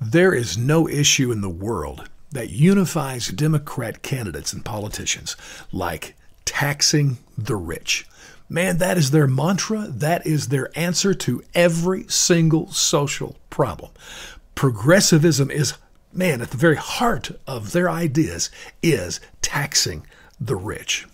There is no issue in the world that unifies Democrat candidates and politicians like taxing the rich. Man, that is their mantra. That is their answer to every single social problem. Progressivism is, man, at the very heart of their ideas is taxing the rich.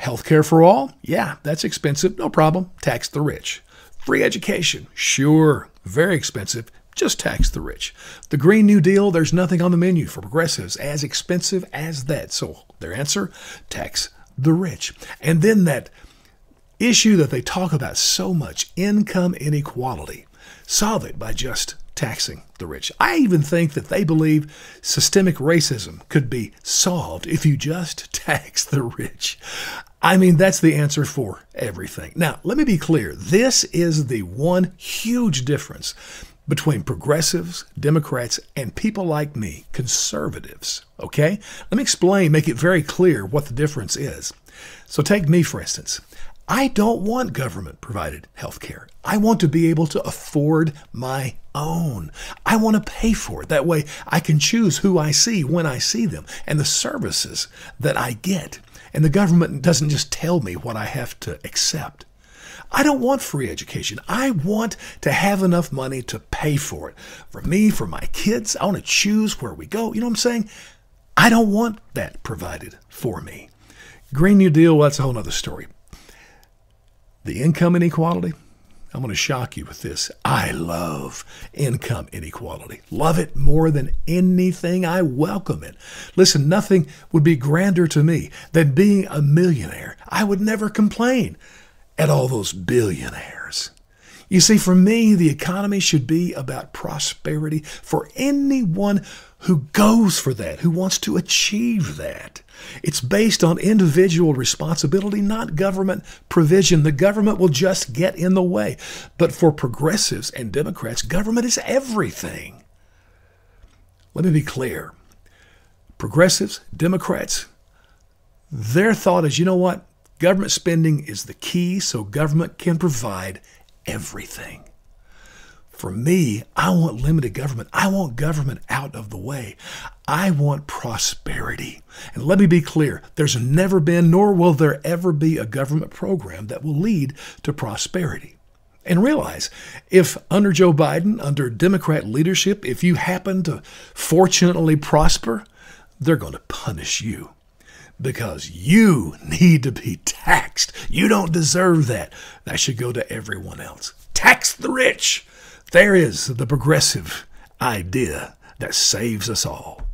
Healthcare for all? Yeah, that's expensive. No problem. Tax the rich. Free education? Sure. Very expensive. Just tax the rich. The Green New Deal, there's nothing on the menu for progressives as expensive as that. So their answer tax the rich. And then that issue that they talk about so much income inequality solve it by just taxing the rich. I even think that they believe systemic racism could be solved if you just tax the rich. I mean, that's the answer for everything. Now, let me be clear this is the one huge difference between progressives, Democrats, and people like me, conservatives. Okay? Let me explain, make it very clear what the difference is. So, take me, for instance. I don't want government provided health care. I want to be able to afford my own. I want to pay for it. That way, I can choose who I see when I see them and the services that I get. And the government doesn't just tell me what I have to accept. I don't want free education. I want to have enough money to pay for it. For me, for my kids, I want to choose where we go. You know what I'm saying? I don't want that provided for me. Green New Deal, well, that's a whole other story. The income inequality, I'm going to shock you with this. I love income inequality. Love it more than anything. I welcome it. Listen, nothing would be grander to me than being a millionaire. I would never complain at all those billionaires. You see, for me, the economy should be about prosperity for anyone who goes for that, who wants to achieve that. It's based on individual responsibility, not government provision. The government will just get in the way. But for progressives and Democrats, government is everything. Let me be clear progressives, Democrats, their thought is you know what? Government spending is the key so government can provide everything. For me, I want limited government. I want government out of the way. I want prosperity. And let me be clear there's never been, nor will there ever be, a government program that will lead to prosperity. And realize if under Joe Biden, under Democrat leadership, if you happen to fortunately prosper, they're going to punish you because you need to be taxed. You don't deserve that. That should go to everyone else. Tax the rich. There is the progressive idea that saves us all.